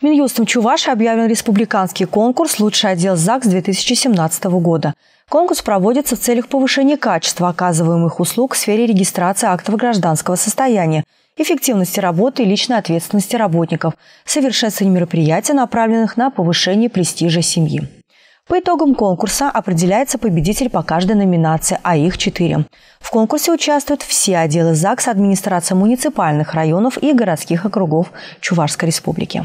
Минюстом Чуваши объявлен республиканский конкурс «Лучший отдел ЗАГС» 2017 года. Конкурс проводится в целях повышения качества оказываемых услуг в сфере регистрации актов гражданского состояния, эффективности работы и личной ответственности работников, совершенствования мероприятий, направленных на повышение престижа семьи. По итогам конкурса определяется победитель по каждой номинации, а их четыре. В конкурсе участвуют все отделы ЗАГС, администрация муниципальных районов и городских округов Чувашской республики.